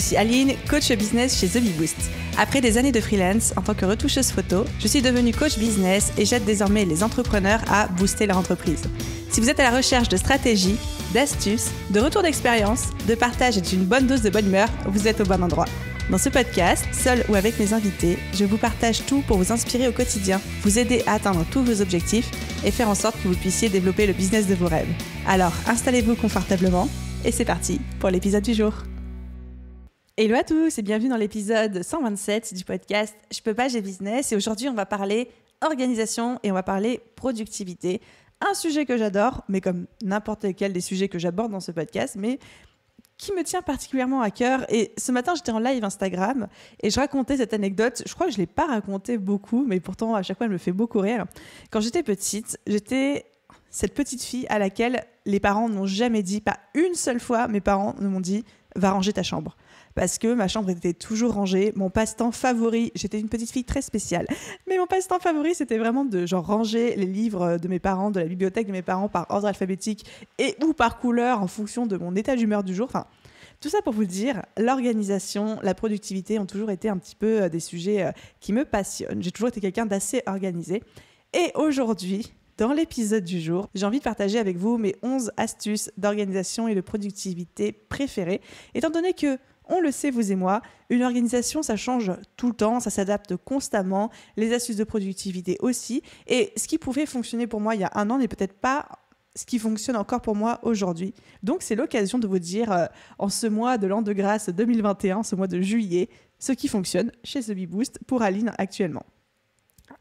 suis Aline, coach business chez The B-Boost. Après des années de freelance en tant que retoucheuse photo, je suis devenue coach business et j'aide désormais les entrepreneurs à booster leur entreprise. Si vous êtes à la recherche de stratégies, d'astuces, de retours d'expérience, de partage et d'une bonne dose de bonne humeur, vous êtes au bon endroit. Dans ce podcast, seul ou avec mes invités, je vous partage tout pour vous inspirer au quotidien, vous aider à atteindre tous vos objectifs et faire en sorte que vous puissiez développer le business de vos rêves. Alors, installez-vous confortablement et c'est parti pour l'épisode du jour. Hello à tous et bienvenue dans l'épisode 127 du podcast Je peux pas, j'ai business. Et aujourd'hui, on va parler organisation et on va parler productivité. Un sujet que j'adore, mais comme n'importe quel des sujets que j'aborde dans ce podcast, mais qui me tient particulièrement à cœur. Et ce matin, j'étais en live Instagram et je racontais cette anecdote. Je crois que je ne l'ai pas racontée beaucoup, mais pourtant, à chaque fois, elle me fait beaucoup rire. Quand j'étais petite, j'étais cette petite fille à laquelle les parents n'ont jamais dit, pas une seule fois, mes parents ne m'ont dit, va ranger ta chambre parce que ma chambre était toujours rangée. Mon passe-temps favori, j'étais une petite fille très spéciale, mais mon passe-temps favori, c'était vraiment de genre ranger les livres de mes parents, de la bibliothèque de mes parents par ordre alphabétique et ou par couleur en fonction de mon état d'humeur du jour. Enfin, tout ça pour vous dire, l'organisation, la productivité ont toujours été un petit peu euh, des sujets euh, qui me passionnent. J'ai toujours été quelqu'un d'assez organisé. Et aujourd'hui, dans l'épisode du jour, j'ai envie de partager avec vous mes 11 astuces d'organisation et de productivité préférées, étant donné que on le sait, vous et moi, une organisation, ça change tout le temps, ça s'adapte constamment, les astuces de productivité aussi. Et ce qui pouvait fonctionner pour moi il y a un an n'est peut-être pas ce qui fonctionne encore pour moi aujourd'hui. Donc c'est l'occasion de vous dire, euh, en ce mois de l'an de grâce 2021, ce mois de juillet, ce qui fonctionne chez The Boost pour Aline actuellement.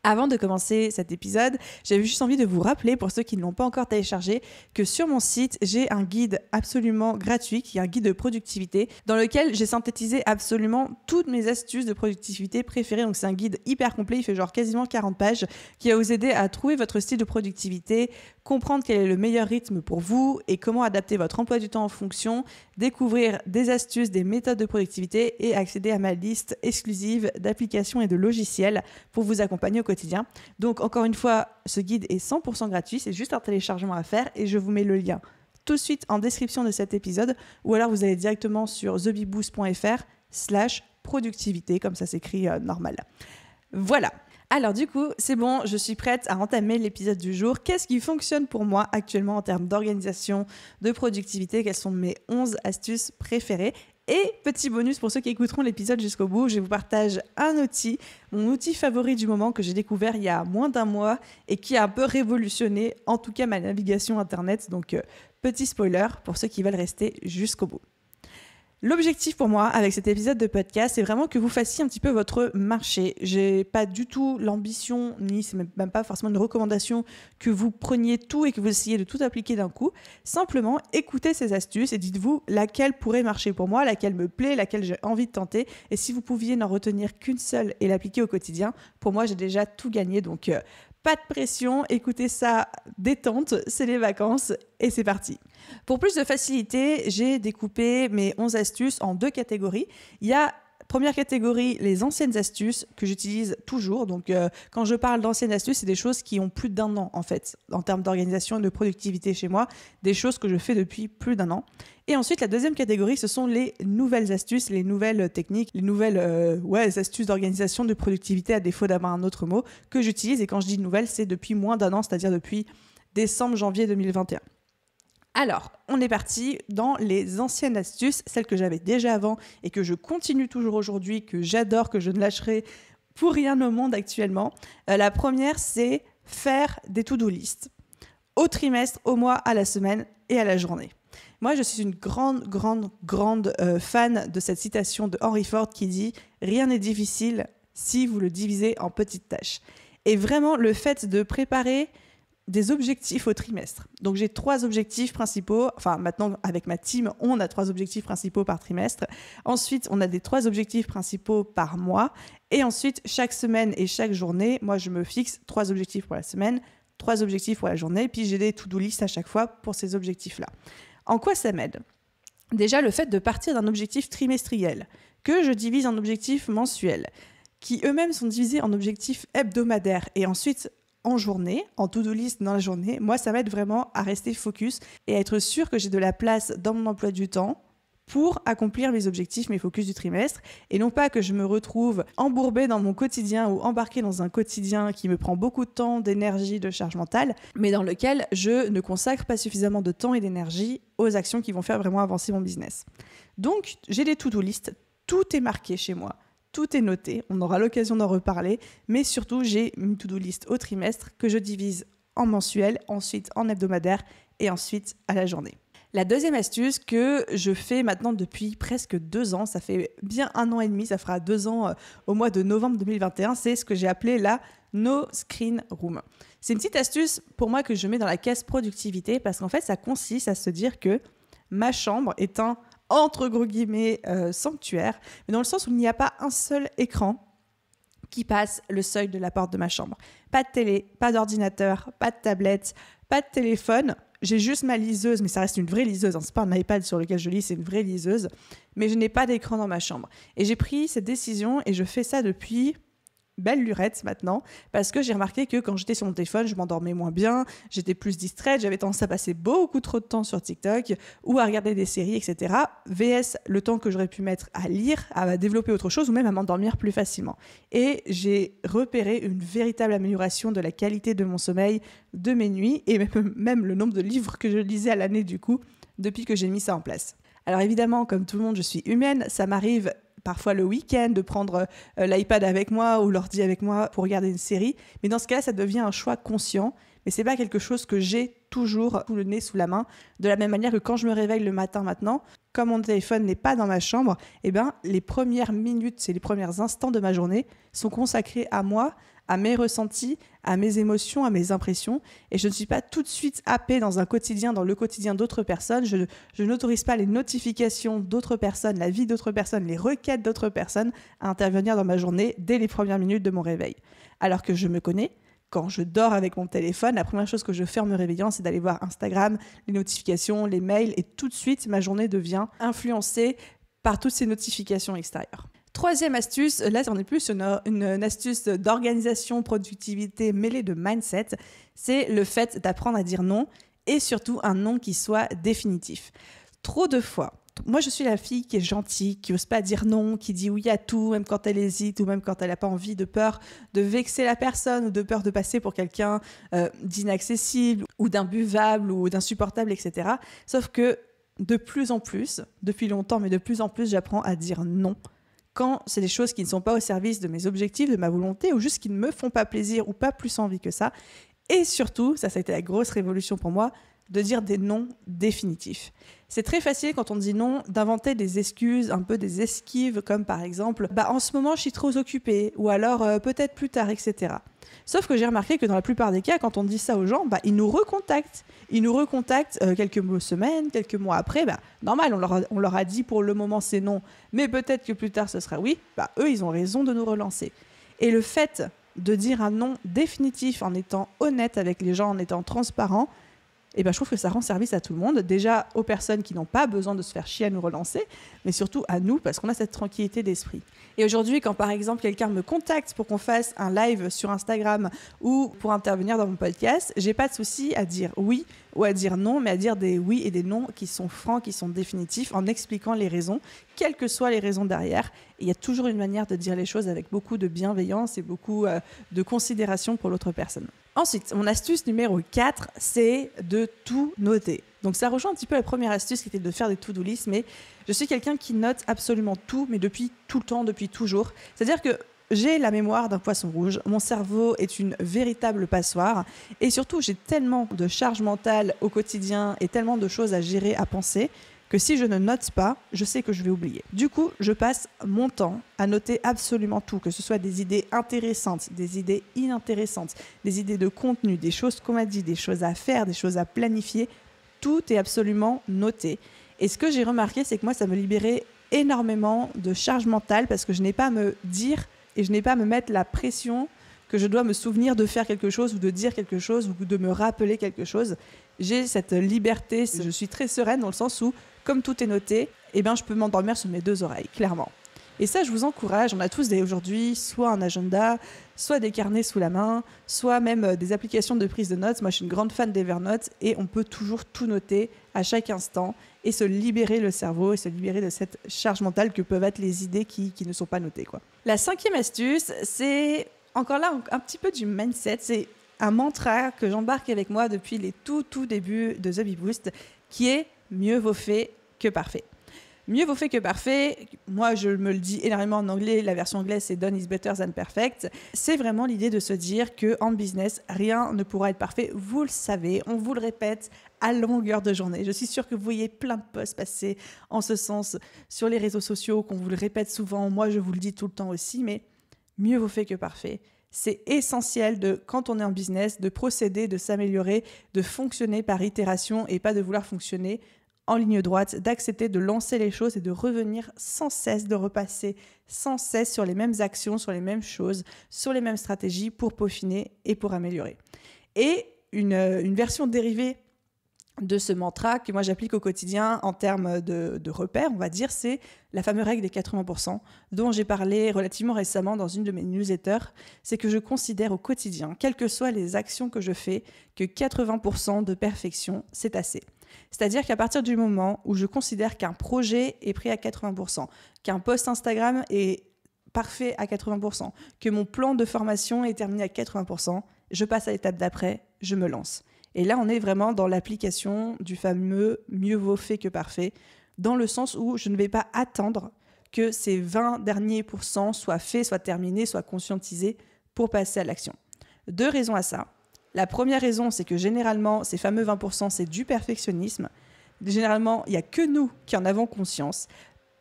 Avant de commencer cet épisode, j'avais juste envie de vous rappeler, pour ceux qui ne l'ont pas encore téléchargé, que sur mon site, j'ai un guide absolument gratuit, qui est un guide de productivité, dans lequel j'ai synthétisé absolument toutes mes astuces de productivité préférées. Donc c'est un guide hyper complet, il fait genre quasiment 40 pages, qui va vous aider à trouver votre style de productivité, comprendre quel est le meilleur rythme pour vous et comment adapter votre emploi du temps en fonction, découvrir des astuces, des méthodes de productivité et accéder à ma liste exclusive d'applications et de logiciels pour vous accompagner au quotidien. Donc encore une fois, ce guide est 100% gratuit, c'est juste un téléchargement à faire et je vous mets le lien tout de suite en description de cet épisode ou alors vous allez directement sur thebiboost.fr slash productivité comme ça s'écrit euh, normal. Voilà. Alors du coup, c'est bon, je suis prête à entamer l'épisode du jour. Qu'est-ce qui fonctionne pour moi actuellement en termes d'organisation, de productivité Quelles sont mes 11 astuces préférées et petit bonus pour ceux qui écouteront l'épisode jusqu'au bout, je vous partage un outil, mon outil favori du moment que j'ai découvert il y a moins d'un mois et qui a un peu révolutionné en tout cas ma navigation Internet. Donc euh, petit spoiler pour ceux qui veulent rester jusqu'au bout. L'objectif pour moi avec cet épisode de podcast, c'est vraiment que vous fassiez un petit peu votre marché. J'ai pas du tout l'ambition, ni c'est même pas forcément une recommandation que vous preniez tout et que vous essayiez de tout appliquer d'un coup. Simplement, écoutez ces astuces et dites-vous laquelle pourrait marcher pour moi, laquelle me plaît, laquelle j'ai envie de tenter. Et si vous pouviez n'en retenir qu'une seule et l'appliquer au quotidien, pour moi, j'ai déjà tout gagné. Donc, euh, pas de pression, écoutez ça détente, c'est les vacances et c'est parti. Pour plus de facilité, j'ai découpé mes 11 astuces en deux catégories. Il y a Première catégorie, les anciennes astuces que j'utilise toujours. Donc, euh, quand je parle d'anciennes astuces, c'est des choses qui ont plus d'un an, en fait, en termes d'organisation de productivité chez moi, des choses que je fais depuis plus d'un an. Et ensuite, la deuxième catégorie, ce sont les nouvelles astuces, les nouvelles techniques, les nouvelles euh, astuces d'organisation, de productivité, à défaut d'avoir un autre mot, que j'utilise. Et quand je dis nouvelles, c'est depuis moins d'un an, c'est-à-dire depuis décembre, janvier 2021. Alors, on est parti dans les anciennes astuces, celles que j'avais déjà avant et que je continue toujours aujourd'hui, que j'adore, que je ne lâcherai pour rien au monde actuellement. Euh, la première, c'est faire des to-do list au trimestre, au mois, à la semaine et à la journée. Moi, je suis une grande, grande, grande euh, fan de cette citation de Henry Ford qui dit Rien n'est difficile si vous le divisez en petites tâches. Et vraiment, le fait de préparer des objectifs au trimestre. Donc j'ai trois objectifs principaux. Enfin maintenant avec ma team, on a trois objectifs principaux par trimestre. Ensuite, on a des trois objectifs principaux par mois. Et ensuite, chaque semaine et chaque journée, moi je me fixe trois objectifs pour la semaine, trois objectifs pour la journée. Puis j'ai des to-do list à chaque fois pour ces objectifs-là. En quoi ça m'aide Déjà, le fait de partir d'un objectif trimestriel, que je divise en objectifs mensuels, qui eux-mêmes sont divisés en objectifs hebdomadaires et ensuite en journée, en to-do list dans la journée, moi ça m'aide vraiment à rester focus et à être sûr que j'ai de la place dans mon emploi du temps pour accomplir mes objectifs, mes focus du trimestre, et non pas que je me retrouve embourbée dans mon quotidien ou embarquée dans un quotidien qui me prend beaucoup de temps, d'énergie, de charge mentale, mais dans lequel je ne consacre pas suffisamment de temps et d'énergie aux actions qui vont faire vraiment avancer mon business. Donc, j'ai des to-do list, tout est marqué chez moi. Tout est noté, on aura l'occasion d'en reparler, mais surtout j'ai une to-do list au trimestre que je divise en mensuel, ensuite en hebdomadaire et ensuite à la journée. La deuxième astuce que je fais maintenant depuis presque deux ans, ça fait bien un an et demi, ça fera deux ans euh, au mois de novembre 2021, c'est ce que j'ai appelé la No Screen Room. C'est une petite astuce pour moi que je mets dans la caisse productivité parce qu'en fait ça consiste à se dire que ma chambre est un entre gros guillemets euh, sanctuaire, mais dans le sens où il n'y a pas un seul écran qui passe le seuil de la porte de ma chambre. Pas de télé, pas d'ordinateur, pas de tablette, pas de téléphone, j'ai juste ma liseuse, mais ça reste une vraie liseuse. Hein. Ce n'est pas un iPad sur lequel je lis, c'est une vraie liseuse. Mais je n'ai pas d'écran dans ma chambre. Et j'ai pris cette décision et je fais ça depuis belle lurette maintenant, parce que j'ai remarqué que quand j'étais sur mon téléphone, je m'endormais moins bien, j'étais plus distraite, j'avais tendance à passer beaucoup trop de temps sur TikTok ou à regarder des séries, etc. VS, le temps que j'aurais pu mettre à lire, à développer autre chose ou même à m'endormir plus facilement. Et j'ai repéré une véritable amélioration de la qualité de mon sommeil, de mes nuits et même le nombre de livres que je lisais à l'année du coup, depuis que j'ai mis ça en place. Alors évidemment, comme tout le monde, je suis humaine, ça m'arrive parfois le week-end, de prendre euh, l'iPad avec moi ou l'ordi avec moi pour regarder une série. Mais dans ce cas-là, ça devient un choix conscient. Mais c'est pas quelque chose que j'ai toujours sous le nez sous la main. De la même manière que quand je me réveille le matin maintenant, comme mon téléphone n'est pas dans ma chambre, eh ben, les premières minutes c'est les premiers instants de ma journée sont consacrés à moi, à mes ressentis, à mes émotions, à mes impressions. Et je ne suis pas tout de suite happée dans un quotidien, dans le quotidien d'autres personnes. Je, je n'autorise pas les notifications d'autres personnes, la vie d'autres personnes, les requêtes d'autres personnes à intervenir dans ma journée dès les premières minutes de mon réveil. Alors que je me connais, quand je dors avec mon téléphone, la première chose que je fais en me réveillant, c'est d'aller voir Instagram, les notifications, les mails, et tout de suite, ma journée devient influencée par toutes ces notifications extérieures. Troisième astuce, là on est plus une, astuce d'organisation, productivité mêlée de mindset, c'est le fait d'apprendre à dire non et surtout un non qui soit définitif. Trop de fois, moi je suis la fille qui est gentille, qui ose pas dire non, qui dit oui à tout, même quand elle hésite ou même quand elle n'a pas envie, de peur de vexer la personne ou de peur de passer pour quelqu'un euh, d'inaccessible ou d'imbuvable ou d'insupportable, etc. Sauf que de plus en plus, depuis longtemps, mais de plus en plus, j'apprends à dire non quand c'est des choses qui ne sont pas au service de mes objectifs, de ma volonté, ou juste qui ne me font pas plaisir ou pas plus envie que ça. Et surtout, ça, ça a été la grosse révolution pour moi, de dire des noms définitifs. C'est très facile quand on dit non d'inventer des excuses, un peu des esquives, comme par exemple Bah en ce moment je suis trop occupé ou alors euh, peut-être plus tard, etc. Sauf que j'ai remarqué que dans la plupart des cas, quand on dit ça aux gens, bah, ils nous recontactent. Ils nous recontactent euh, quelques semaines, quelques mois après. Bah, normal, on leur, a, dit pour le moment c'est non, mais peut-être que plus tard ce sera oui. Bah, eux, ils ont raison de nous relancer. Et le fait de dire un non définitif en étant honnête avec les gens, en étant transparent, et eh ben, je trouve que ça rend service à tout le monde. Déjà aux personnes qui n'ont pas besoin de se faire chier à nous relancer, mais surtout à nous parce qu'on a cette tranquillité d'esprit. Et aujourd'hui, quand par exemple quelqu'un me contacte pour qu'on fasse un live sur Instagram ou pour intervenir dans mon podcast, j'ai pas de souci à dire oui ou à dire non, mais à dire des oui et des non qui sont francs, qui sont définitifs, en expliquant les raisons, quelles que soient les raisons derrière. il y a toujours une manière de dire les choses avec beaucoup de bienveillance et beaucoup euh, de considération pour l'autre personne. Ensuite, mon astuce numéro 4, c'est de tout noter. Donc ça rejoint un petit peu la première astuce qui était de faire des to-do lists, mais je suis quelqu'un qui note absolument tout, mais depuis tout le temps, depuis toujours. C'est-à-dire que j'ai la mémoire d'un poisson rouge, mon cerveau est une véritable passoire et surtout j'ai tellement de charges mentales au quotidien et tellement de choses à gérer, à penser que si je ne note pas, je sais que je vais oublier. Du coup, je passe mon temps à noter absolument tout, que ce soit des idées intéressantes, des idées inintéressantes, des idées de contenu, des choses qu'on m'a dit, des choses à faire, des choses à planifier, tout est absolument noté. Et ce que j'ai remarqué, c'est que moi, ça me libérait énormément de charge mentale parce que je n'ai pas à me dire et je n'ai pas à me mettre la pression que je dois me souvenir de faire quelque chose ou de dire quelque chose ou de me rappeler quelque chose. J'ai cette liberté, je suis très sereine dans le sens où, comme tout est noté, eh ben, je peux m'endormir sur mes deux oreilles, clairement. Et ça, je vous encourage. On a tous aujourd'hui soit un agenda, soit des carnets sous la main, soit même euh, des applications de prise de notes. Moi, je suis une grande fan d'Evernote et on peut toujours tout noter à chaque instant et se libérer le cerveau et se libérer de cette charge mentale que peuvent être les idées qui, ne sont pas notées. Quoi. La cinquième astuce, c'est encore là un petit peu du mindset. C'est un mantra que j'embarque avec moi depuis les tout tout débuts de The brust qui est mieux vaut fait que parfait. Mieux vaut fait que parfait. Moi, je me le dis énormément en anglais. La version anglaise, c'est done is better than perfect. C'est vraiment l'idée de se dire que en business, rien ne pourra être parfait. Vous le savez, on vous le répète à longueur de journée. Je suis sûre que vous voyez plein de posts passer en ce sens sur les réseaux sociaux, qu'on vous le répète souvent. Moi, je vous le dis tout le temps aussi, mais mieux vaut fait que parfait. C'est essentiel de, quand on est en business, de procéder, de s'améliorer, de fonctionner par itération et pas de vouloir fonctionner en ligne droite, d'accepter de lancer les choses et de revenir sans cesse, de repasser sans cesse sur les mêmes actions, sur les mêmes choses, sur les mêmes stratégies pour peaufiner et pour améliorer. Et une, euh, version dérivée de ce mantra que moi j'applique au quotidien en termes de, de repères, on va dire, c'est la fameuse règle des 80% dont j'ai parlé relativement récemment dans une de mes newsletters. C'est que je considère au quotidien, quelles que soient les actions que je fais, que 80% de perfection, c'est assez. C'est-à-dire qu'à partir du moment où je considère qu'un projet est pris à 80%, qu'un post Instagram est parfait à 80%, que mon plan de formation est terminé à 80%, je passe à l'étape d'après, je me lance. Et là, on est vraiment dans l'application du fameux mieux vaut fait que parfait, dans le sens où je ne vais pas attendre que ces 20 derniers soient faits, soient terminés, soient conscientisés pour passer à l'action. Deux raisons à ça. La première raison, c'est que généralement, ces fameux 20%, c'est du perfectionnisme. Généralement, il n'y a que nous qui en avons conscience.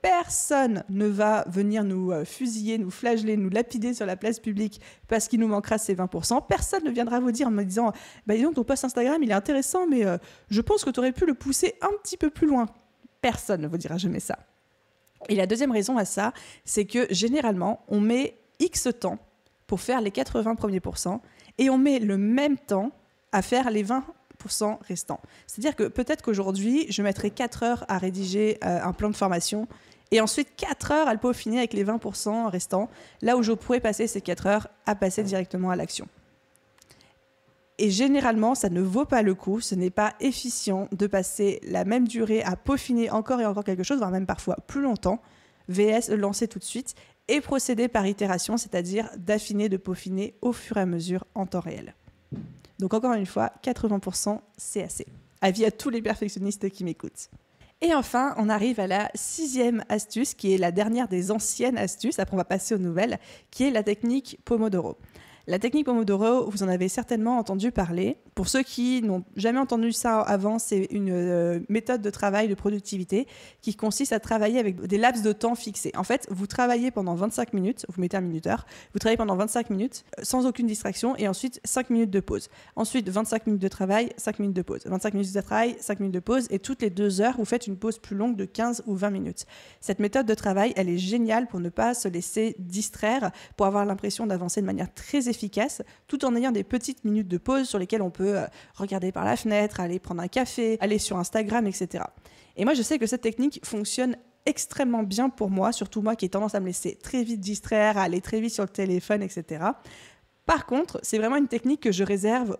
Personne ne va venir nous euh, fusiller, nous flageller, nous lapider sur la place publique parce qu'il nous manquera ces 20%. Personne ne viendra vous dire en me disant Bah, dis donc, ton post Instagram, il est intéressant, mais euh, je pense que tu aurais pu le pousser un petit peu plus loin. Personne ne vous dira jamais ça. Et la deuxième raison à ça, c'est que généralement, on met X temps pour faire les 80 premiers pourcents et on met le même temps à faire les 20 restants. C'est-à-dire que peut-être qu'aujourd'hui, je mettrai 4 heures à rédiger euh, un plan de formation et ensuite 4 heures à le peaufiner avec les 20% restants, là où je pourrais passer ces 4 heures à passer directement à l'action. Et généralement, ça ne vaut pas le coup, ce n'est pas efficient de passer la même durée à peaufiner encore et encore quelque chose, voire même parfois plus longtemps, VS lancer tout de suite et procéder par itération, c'est-à-dire d'affiner, de peaufiner au fur et à mesure en temps réel. Donc encore une fois, 80% c'est assez. Avis à tous les perfectionnistes qui m'écoutent. Et enfin, on arrive à la sixième astuce, qui est la dernière des anciennes astuces, après on va passer aux nouvelles, qui est la technique Pomodoro. La technique Pomodoro, vous en avez certainement entendu parler. Pour ceux qui n'ont jamais entendu ça avant, c'est une euh, méthode de travail de productivité qui consiste à travailler avec des laps de temps fixés. En fait, vous travaillez pendant 25 minutes, vous mettez un minuteur, vous travaillez pendant 25 minutes euh, sans aucune distraction et ensuite 5 minutes de pause. Ensuite, 25 minutes de travail, 5 minutes de pause. 25 minutes de travail, 5 minutes de pause et toutes les 2 heures, vous faites une pause plus longue de 15 ou 20 minutes. Cette méthode de travail, elle est géniale pour ne pas se laisser distraire, pour avoir l'impression d'avancer de manière très efficace efficace, tout en ayant des petites minutes de pause sur lesquelles on peut euh, regarder par la fenêtre, aller prendre un café, aller sur Instagram, etc. Et moi, je sais que cette technique fonctionne extrêmement bien pour moi, surtout moi qui ai tendance à me laisser très vite distraire, à aller très vite sur le téléphone, etc. Par contre, c'est vraiment une technique que je réserve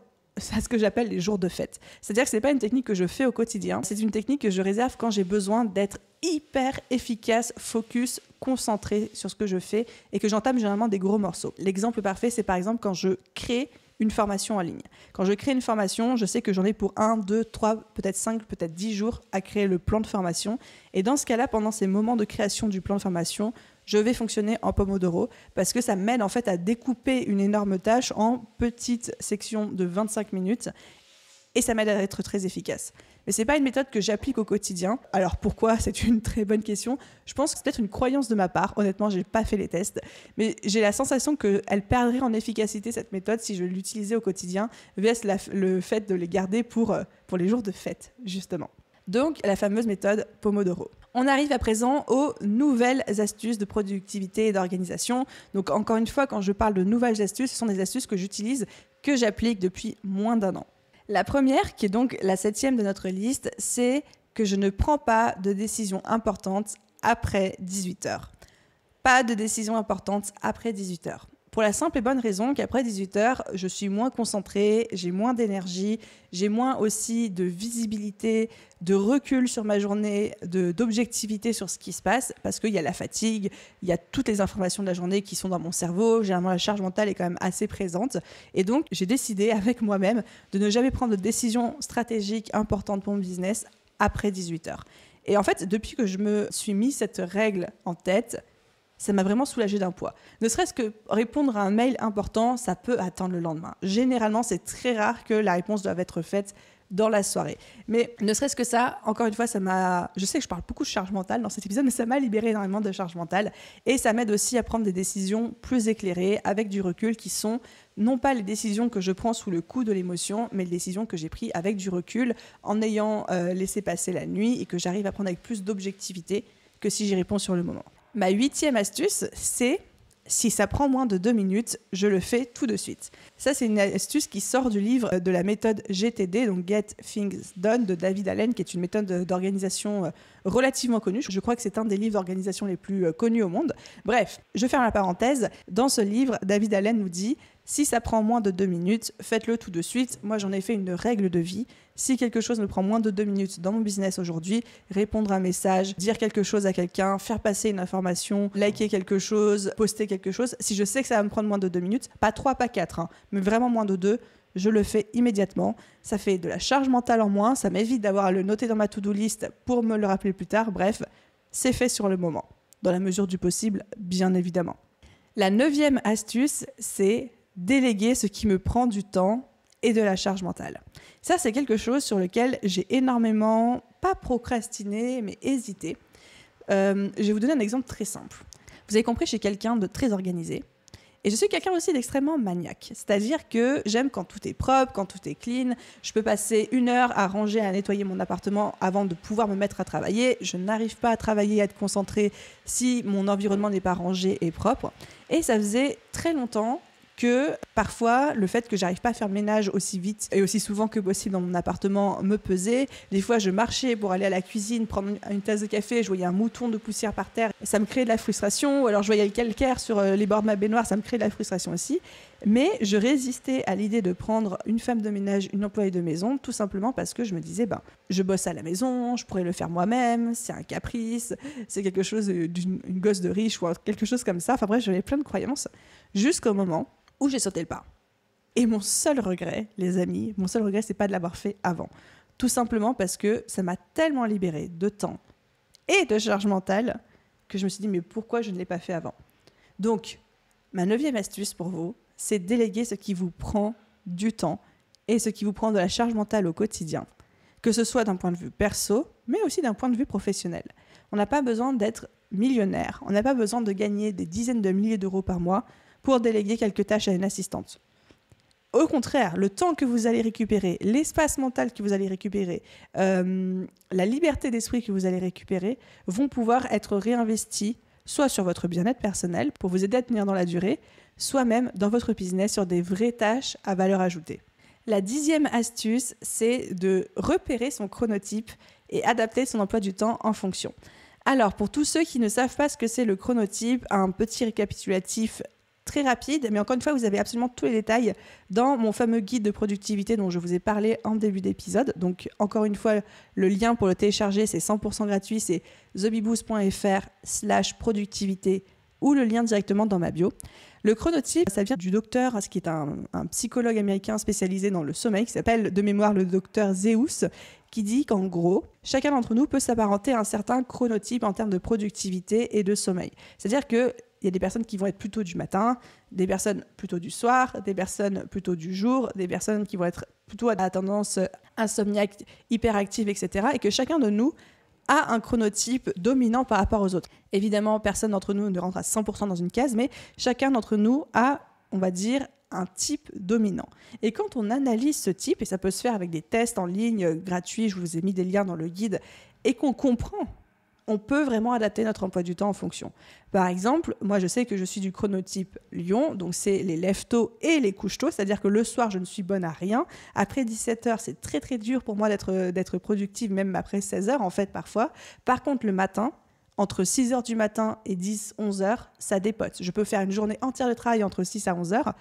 à ce que j'appelle les jours de fête. C'est-à-dire que ce n'est pas une technique que je fais au quotidien, c'est une technique que je réserve quand j'ai besoin d'être hyper efficace, focus, concentré sur ce que je fais et que j'entame généralement des gros morceaux. L'exemple parfait, c'est par exemple quand je crée une formation en ligne. Quand je crée une formation, je sais que j'en ai pour 1, 2, 3, peut-être 5, peut-être 10 jours à créer le plan de formation. Et dans ce cas-là, pendant ces moments de création du plan de formation, je vais fonctionner en Pomodoro parce que ça m'aide en fait à découper une énorme tâche en petites sections de 25 minutes et ça m'aide à être très efficace. Mais n'est pas une méthode que j'applique au quotidien. Alors pourquoi C'est une très bonne question. Je pense que c'est peut-être une croyance de ma part. Honnêtement, je n'ai pas fait les tests, mais j'ai la sensation qu'elle perdrait en efficacité cette méthode si je l'utilisais au quotidien, vs le fait de les garder pour, euh, pour les jours de fête justement. Donc la fameuse méthode Pomodoro. On arrive à présent aux nouvelles astuces de productivité et d'organisation. Donc encore une fois, quand je parle de nouvelles astuces, ce sont des astuces que j'utilise, que j'applique depuis moins d'un an. La première, qui est donc la septième de notre liste, c'est que je ne prends pas de décision importante après 18 heures. Pas de décision importante après 18 heures pour la simple et bonne raison qu'après 18 heures, je suis moins concentrée, j'ai moins d'énergie, j'ai moins aussi de visibilité, de recul sur ma journée, d'objectivité sur ce qui se passe, parce qu'il y a la fatigue, il y a toutes les informations de la journée qui sont dans mon cerveau, généralement la charge mentale est quand même assez présente. Et donc, j'ai décidé avec moi-même de ne jamais prendre de décision stratégique importante pour mon business après 18 heures. Et en fait, depuis que je me suis mis cette règle en tête, ça m'a vraiment soulagé d'un poids. Ne serait-ce que répondre à un mail important, ça peut attendre le lendemain. Généralement, c'est très rare que la réponse doive être faite dans la soirée. Mais ne serait-ce que ça, encore une fois, ça m'a. Je sais que je parle beaucoup de charge mentale dans cet épisode, mais ça m'a libéré énormément de charge mentale. Et ça m'aide aussi à prendre des décisions plus éclairées, avec du recul, qui sont non pas les décisions que je prends sous le coup de l'émotion, mais les décisions que j'ai prises avec du recul, en ayant euh, laissé passer la nuit et que j'arrive à prendre avec plus d'objectivité que si j'y réponds sur le moment ma huitième astuce, c'est si ça prend moins de deux minutes, je le fais tout de suite. Ça, c'est une astuce qui sort du livre de la méthode GTD, donc Get Things Done, de David Allen, qui est une méthode d'organisation euh, relativement connue. Je crois que c'est un des livres d'organisation les plus euh, connus au monde. Bref, je ferme la parenthèse. Dans ce livre, David Allen nous dit si ça prend moins de deux minutes, faites-le tout de suite. Moi, j'en ai fait une règle de vie. Si quelque chose me prend moins de deux minutes dans mon business aujourd'hui, répondre à un message, dire quelque chose à quelqu'un, faire passer une information, liker quelque chose, poster quelque chose, si je sais que ça va me prendre moins de deux minutes, pas trois, pas quatre, hein, mais vraiment moins de deux, je le fais immédiatement. Ça fait de la charge mentale en moins, ça m'évite d'avoir à le noter dans ma to-do list pour me le rappeler plus tard. Bref, c'est fait sur le moment, dans la mesure du possible, bien évidemment. La neuvième astuce, c'est déléguer ce qui me prend du temps et de la charge mentale. Ça, c'est quelque chose sur lequel j'ai énormément, pas procrastiné, mais hésité. Euh, je vais vous donner un exemple très simple. Vous avez compris, je suis quelqu'un de très organisé. Et je suis quelqu'un aussi d'extrêmement maniaque. C'est-à-dire que j'aime quand tout est propre, quand tout est clean. Je peux passer une heure à ranger, à nettoyer mon appartement avant de pouvoir me mettre à travailler. Je n'arrive pas à travailler, à être concentrée si mon environnement n'est pas rangé et propre. Et ça faisait très longtemps que parfois le fait que j'arrive pas à faire le ménage aussi vite et aussi souvent que possible dans mon appartement me pesait. Des fois, je marchais pour aller à la cuisine, prendre une tasse de café, je voyais un mouton de poussière par terre, ça me créait de la frustration. Ou alors, je voyais le calcaire sur euh, les bords de ma baignoire, ça me créait de la frustration aussi. Mais je résistais à l'idée de prendre une femme de ménage, une employée de maison, tout simplement parce que je me disais, ben, je bosse à la maison, je pourrais le faire moi-même, c'est un caprice, c'est quelque chose euh, d'une gosse de riche ou quelque chose comme ça. Enfin bref, j'avais plein de croyances jusqu'au moment où j'ai sauté le pas. Et mon seul regret, les amis, mon seul regret, c'est pas de l'avoir fait avant. Tout simplement parce que ça m'a tellement libéré de temps et de charge mentale que je me suis dit, mais pourquoi je ne l'ai pas fait avant Donc, ma neuvième astuce pour vous, c'est déléguer ce qui vous prend du temps et ce qui vous prend de la charge mentale au quotidien, que ce soit d'un point de vue perso, mais aussi d'un point de vue professionnel. On n'a pas besoin d'être millionnaire, on n'a pas besoin de gagner des dizaines de milliers d'euros par mois pour déléguer quelques tâches à une assistante. Au contraire, le temps que vous allez récupérer, l'espace mental que vous allez récupérer, euh, la liberté d'esprit que vous allez récupérer vont pouvoir être réinvestis soit sur votre bien-être personnel pour vous aider à tenir dans la durée, soit même dans votre business sur des vraies tâches à valeur ajoutée. La dixième astuce, c'est de repérer son chronotype et adapter son emploi du temps en fonction. Alors, pour tous ceux qui ne savent pas ce que c'est le chronotype, un petit récapitulatif très rapide, mais encore une fois, vous avez absolument tous les détails dans mon fameux guide de productivité dont je vous ai parlé en début d'épisode. Donc, encore une fois, le lien pour le télécharger, c'est 100% gratuit, c'est thebiboost.fr slash productivité ou le lien directement dans ma bio. Le chronotype, ça vient du docteur, ce qui est un, un psychologue américain spécialisé dans le sommeil, qui s'appelle de mémoire le docteur Zeus, qui dit qu'en gros, chacun d'entre nous peut s'apparenter à un certain chronotype en termes de productivité et de sommeil. C'est-à-dire que il y a des personnes qui vont être plutôt du matin, des personnes plutôt du soir, des personnes plutôt du jour, des personnes qui vont être plutôt à la tendance insomniaque, hyperactive, etc. Et que chacun de nous a un chronotype dominant par rapport aux autres. Évidemment, personne d'entre nous ne rentre à 100% dans une case, mais chacun d'entre nous a, on va dire, un type dominant. Et quand on analyse ce type, et ça peut se faire avec des tests en ligne gratuits, je vous ai mis des liens dans le guide, et qu'on comprend on peut vraiment adapter notre emploi du temps en fonction. Par exemple, moi je sais que je suis du chronotype Lyon, donc c'est les lève tôt et les couches tôt, c'est-à-dire que le soir je ne suis bonne à rien. Après 17h, c'est très très dur pour moi d'être productive, même après 16h en fait parfois. Par contre, le matin, entre 6h du matin et 10, 11h, ça dépote. Je peux faire une journée entière de travail entre 6 à 11h,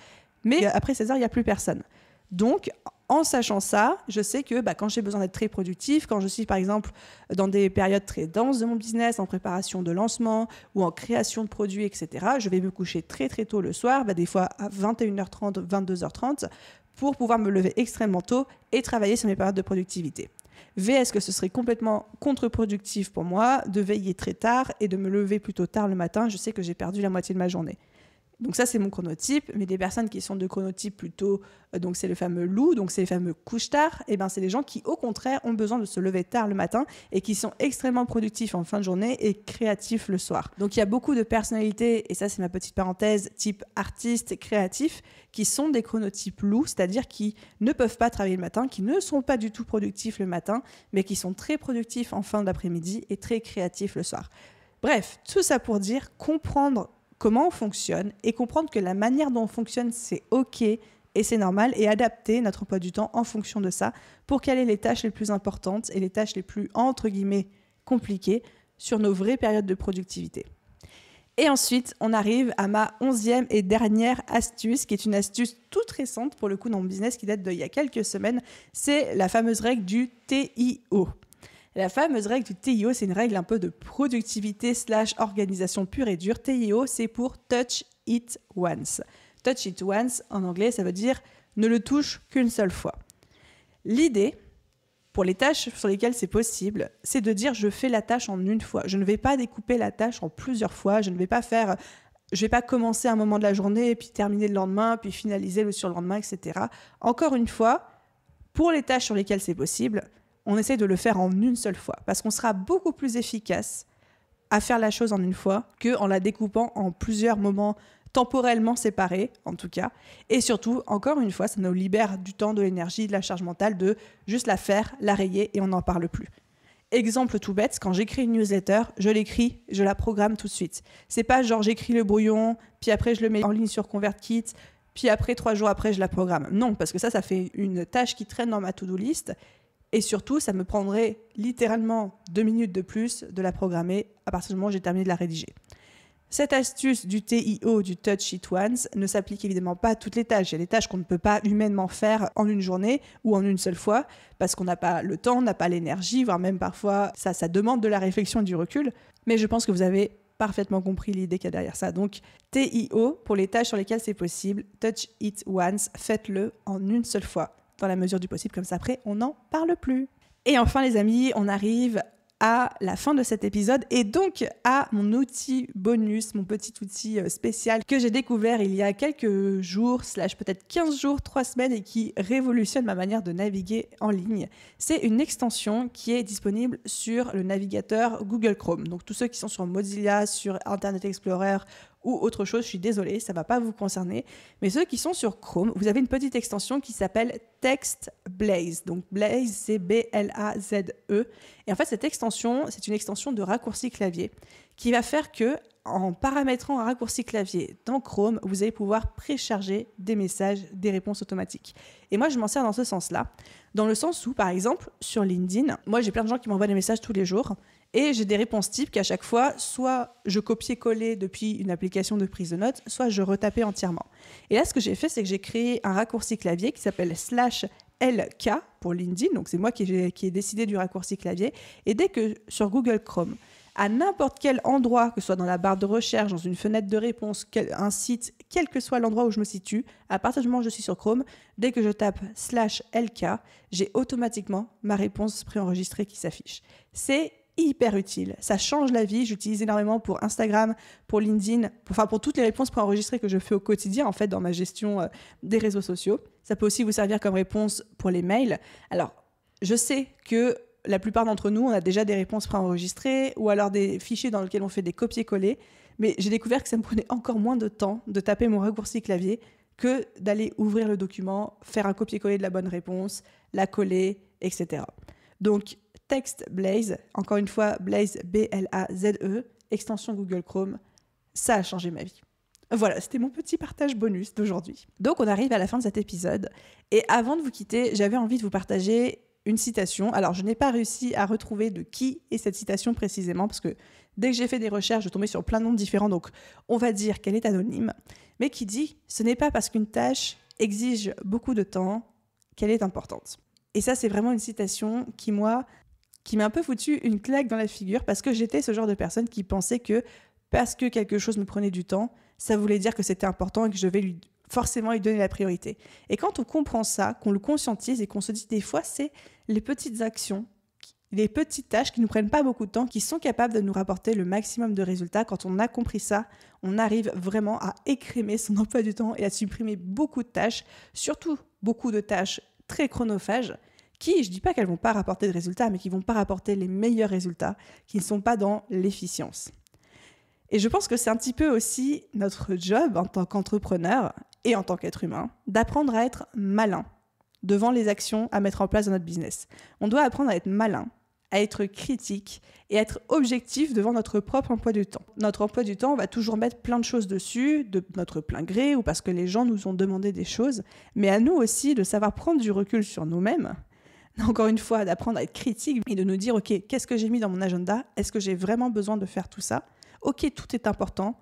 mais après 16h, il n'y a plus personne. Donc, en sachant ça, je sais que bah, quand j'ai besoin d'être très productif, quand je suis par exemple dans des périodes très denses de mon business, en préparation de lancement ou en création de produits, etc., je vais me coucher très très tôt le soir, bah, des fois à 21h30, 22h30, pour pouvoir me lever extrêmement tôt et travailler sur mes périodes de productivité. V, est-ce que ce serait complètement contre-productif pour moi de veiller très tard et de me lever plutôt tard le matin, je sais que j'ai perdu la moitié de ma journée. Donc ça, c'est mon chronotype. Mais des personnes qui sont de chronotype plutôt, euh, donc c'est le fameux loup, donc c'est les fameux couche-tard, et eh ben c'est des gens qui, au contraire, ont besoin de se lever tard le matin et qui sont extrêmement productifs en fin de journée et créatifs le soir. Donc il y a beaucoup de personnalités, et ça c'est ma petite parenthèse, type artiste, créatif, qui sont des chronotypes loups, c'est-à-dire qui ne peuvent pas travailler le matin, qui ne sont pas du tout productifs le matin, mais qui sont très productifs en fin d'après-midi et très créatifs le soir. Bref, tout ça pour dire comprendre comment on fonctionne et comprendre que la manière dont on fonctionne, c'est OK et c'est normal et adapter notre emploi du temps en fonction de ça pour caler les tâches les plus importantes et les tâches les plus, entre guillemets, compliquées sur nos vraies périodes de productivité. Et ensuite, on arrive à ma onzième et dernière astuce, qui est une astuce toute récente pour le coup dans mon business qui date d'il y a quelques semaines. C'est la fameuse règle du TIO. La fameuse règle du TIO, c'est une règle un peu de productivité slash organisation pure et dure. TIO, c'est pour touch it once. Touch it once, en anglais, ça veut dire ne le touche qu'une seule fois. L'idée, pour les tâches sur lesquelles c'est possible, c'est de dire je fais la tâche en une fois. Je ne vais pas découper la tâche en plusieurs fois. Je ne vais pas faire, je vais pas commencer un moment de la journée puis terminer le lendemain, puis finaliser le surlendemain, etc. Encore une fois, pour les tâches sur lesquelles c'est possible, on essaie de le faire en une seule fois, parce qu'on sera beaucoup plus efficace à faire la chose en une fois que en la découpant en plusieurs moments temporellement séparés, en tout cas. Et surtout, encore une fois, ça nous libère du temps, de l'énergie, de la charge mentale de juste la faire, la rayer et on n'en parle plus. Exemple tout bête, quand j'écris une newsletter, je l'écris, je la programme tout de suite. C'est pas genre j'écris le brouillon, puis après je le mets en ligne sur ConvertKit, puis après trois jours après je la programme. Non, parce que ça, ça fait une tâche qui traîne dans ma to-do list et surtout, ça me prendrait littéralement deux minutes de plus de la programmer à partir du moment où j'ai terminé de la rédiger. Cette astuce du TIO, du Touch It Once, ne s'applique évidemment pas à toutes les tâches. Il y a des tâches qu'on ne peut pas humainement faire en une journée ou en une seule fois parce qu'on n'a pas le temps, on n'a pas l'énergie, voire même parfois ça, ça demande de la réflexion et du recul. Mais je pense que vous avez parfaitement compris l'idée qu'il y a derrière ça. Donc TIO pour les tâches sur lesquelles c'est possible, Touch It Once, faites-le en une seule fois dans la mesure du possible, comme ça après, on n'en parle plus. Et enfin, les amis, on arrive à la fin de cet épisode et donc à mon outil bonus, mon petit outil euh, spécial que j'ai découvert il y a quelques jours, slash peut-être 15 jours, 3 semaines et qui révolutionne ma manière de naviguer en ligne. C'est une extension qui est disponible sur le navigateur Google Chrome. Donc tous ceux qui sont sur Mozilla, sur Internet Explorer ou autre chose, je suis désolée, ça ne va pas vous concerner. Mais ceux qui sont sur Chrome, vous avez une petite extension qui s'appelle Text Blaze. Donc Blaze, c'est B-L-A-Z-E. Et en fait, cette extension, c'est une extension de raccourci clavier qui va faire que, en paramétrant un raccourci clavier dans Chrome, vous allez pouvoir précharger des messages, des réponses automatiques. Et moi, je m'en sers dans ce sens-là. Dans le sens où, par exemple, sur LinkedIn, moi, j'ai plein de gens qui m'envoient des messages tous les jours. Et j'ai des réponses types qu'à chaque fois, soit je copiais-collais depuis une application de prise de notes, soit je retapais entièrement. Et là, ce que j'ai fait, c'est que j'ai créé un raccourci clavier qui s'appelle slash LK pour LinkedIn. Donc, c'est moi qui ai, qui ai décidé du raccourci clavier. Et dès que sur Google Chrome, à n'importe quel endroit, que ce soit dans la barre de recherche, dans une fenêtre de réponse, un site, quel que soit l'endroit où je me situe, à partir du moment où je suis sur Chrome, dès que je tape slash LK, j'ai automatiquement ma réponse préenregistrée qui s'affiche. C'est hyper utile. Ça change la vie. J'utilise énormément pour Instagram, pour LinkedIn, pour, enfin pour toutes les réponses préenregistrées que je fais au quotidien en fait dans ma gestion euh, des réseaux sociaux. Ça peut aussi vous servir comme réponse pour les mails. Alors, je sais que la plupart d'entre nous, on a déjà des réponses préenregistrées ou alors des fichiers dans lesquels on fait des copier-coller. Mais j'ai découvert que ça me prenait encore moins de temps de taper mon raccourci clavier que d'aller ouvrir le document, faire un copier-coller de la bonne réponse, la coller, etc. Donc, texte Blaze, encore une fois Blaze B-L-A-Z-E, extension Google Chrome, ça a changé ma vie. Voilà, c'était mon petit partage bonus d'aujourd'hui. Donc on arrive à la fin de cet épisode et avant de vous quitter, j'avais envie de vous partager une citation. Alors je n'ai pas réussi à retrouver de qui est cette citation précisément parce que dès que j'ai fait des recherches, je tombais sur plein de noms différents donc on va dire qu'elle est anonyme, mais qui dit "Ce n'est pas parce qu'une tâche exige beaucoup de temps qu'elle est importante." Et ça c'est vraiment une citation qui moi qui m'a un peu foutu une claque dans la figure parce que j'étais ce genre de personne qui pensait que parce que quelque chose me prenait du temps, ça voulait dire que c'était important et que je vais forcément lui donner la priorité. Et quand on comprend ça, qu'on le conscientise et qu'on se dit des fois, c'est les petites actions, les petites tâches qui ne nous prennent pas beaucoup de temps, qui sont capables de nous rapporter le maximum de résultats. Quand on a compris ça, on arrive vraiment à écrémer son emploi du temps et à supprimer beaucoup de tâches, surtout beaucoup de tâches très chronophages qui, je ne dis pas qu'elles vont pas rapporter de résultats, mais qui vont pas rapporter les meilleurs résultats, qui ne sont pas dans l'efficience. Et je pense que c'est un petit peu aussi notre job en tant qu'entrepreneur et en tant qu'être humain, d'apprendre à être malin devant les actions à mettre en place dans notre business. On doit apprendre à être malin, à être critique et à être objectif devant notre propre emploi du temps. Notre emploi du temps, on va toujours mettre plein de choses dessus, de notre plein gré ou parce que les gens nous ont demandé des choses, mais à nous aussi de savoir prendre du recul sur nous-mêmes encore une fois, d'apprendre à être critique et de nous dire, OK, qu'est-ce que j'ai mis dans mon agenda Est-ce que j'ai vraiment besoin de faire tout ça OK, tout est important,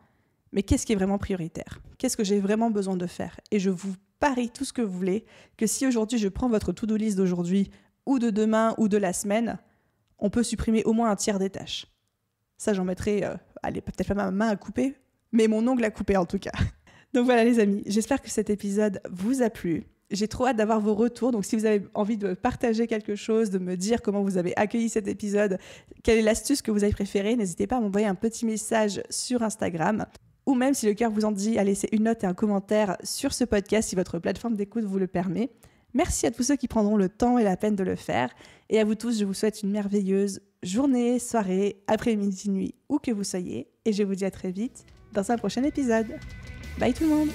mais qu'est-ce qui est vraiment prioritaire Qu'est-ce que j'ai vraiment besoin de faire Et je vous parie tout ce que vous voulez que si aujourd'hui je prends votre to-do list d'aujourd'hui ou de demain ou de la semaine, on peut supprimer au moins un tiers des tâches. Ça, j'en mettrai, euh, allez, peut-être pas ma main à couper, mais mon ongle à couper en tout cas. Donc voilà les amis, j'espère que cet épisode vous a plu j'ai trop hâte d'avoir vos retours. Donc, si vous avez envie de partager quelque chose, de me dire comment vous avez accueilli cet épisode, quelle est l'astuce que vous avez préférée, n'hésitez pas à m'envoyer un petit message sur Instagram. Ou même, si le cœur vous en dit, à laisser une note et un commentaire sur ce podcast si votre plateforme d'écoute vous le permet. Merci à tous ceux qui prendront le temps et la peine de le faire. Et à vous tous, je vous souhaite une merveilleuse journée, soirée, après-midi, nuit, où que vous soyez. Et je vous dis à très vite dans un prochain épisode. Bye tout le monde